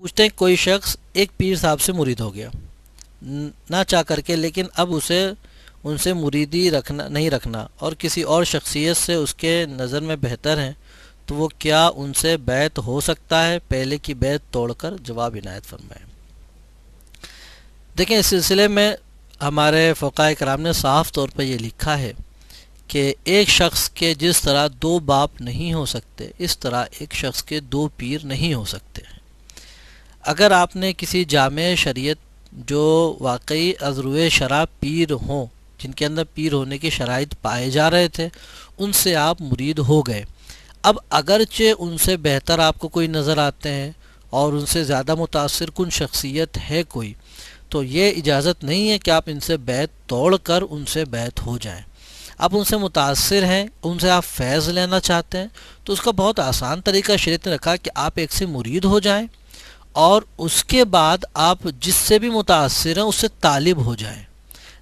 पूछते हैं कोई शख्स एक पीर साहब से मुरीद हो गया ना चाह करके लेकिन अब उसे उनसे मुरीदी रखना नहीं रखना और किसी और शख्सियत से उसके नज़र में बेहतर हैं तो वो क्या उनसे बैत हो सकता है पहले की बैत तोड़कर जवाब इनायत फरमाए देखें इस सिलसिले में हमारे फ़ाय कराम ने साफ तौर पर यह लिखा है कि एक शख्स के जिस तरह दो बाप नहीं हो सकते इस तरह एक शख्स के दो पीर नहीं हो सकते अगर आपने किसी जाम शरीत जो वाकई अजरुए शराब पीर हों जिनके अंदर पीर होने की शराइ पाए जा रहे थे उनसे आप मुरीद हो गए अब अगरचे उनसे बेहतर आपको कोई नज़र आते हैं और उनसे ज़्यादा मुतासर कन शख्सियत है कोई तो ये इजाज़त नहीं है कि आप इनसे बैत तोड़ कर उनसे बैत हो जाएँ आप उनसे मुतासर हैं उनसे आप फैज़ लेना चाहते हैं तो उसका बहुत आसान तरीका शरीत ने रखा कि आप एक से मुरीद हो जाएँ और उसके बाद आप जिससे भी मुतासर हैं उससे तालिब हो जाएं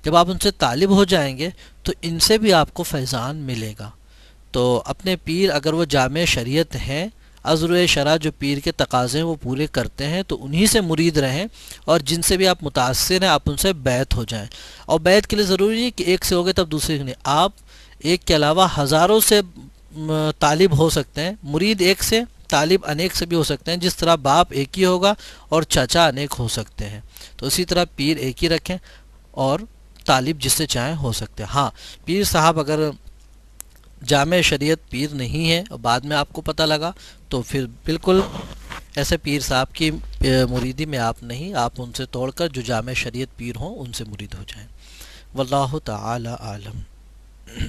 जब आप उनसे तालिब हो जाएंगे तो इनसे भी आपको फैज़ान मिलेगा तो अपने पीर अगर वो जाम शरीत हैं अज़र शरा जो पीर के तकाज़े हैं वो पूरे करते हैं तो उन्हीं से मुरीद रहें और जिनसे भी आप मुतासर हैं आप उनसे बैत हो जाएं और बैत के लिए ज़रूरी नहीं कि एक से हो गए तब दूसरे नहीं आप एक के अलावा हज़ारों से तालिब हो सकते हैं मुरीद एक से तालिब अनेक से भी हो सकते हैं जिस तरह बाप एक ही होगा और चाचा अनेक हो सकते हैं तो इसी तरह पीर एक ही रखें और तालिब जिससे चाहें हो सकते हैं हाँ पीर साहब अगर जाम शरीयत पीर नहीं है और बाद में आपको पता लगा तो फिर बिल्कुल ऐसे पीर साहब की मुरीदी में आप नहीं आप उनसे तोड़कर जो जाम शरीयत पीर हों उनसे मुरीद हो जाएं वल्लाह ताला आलम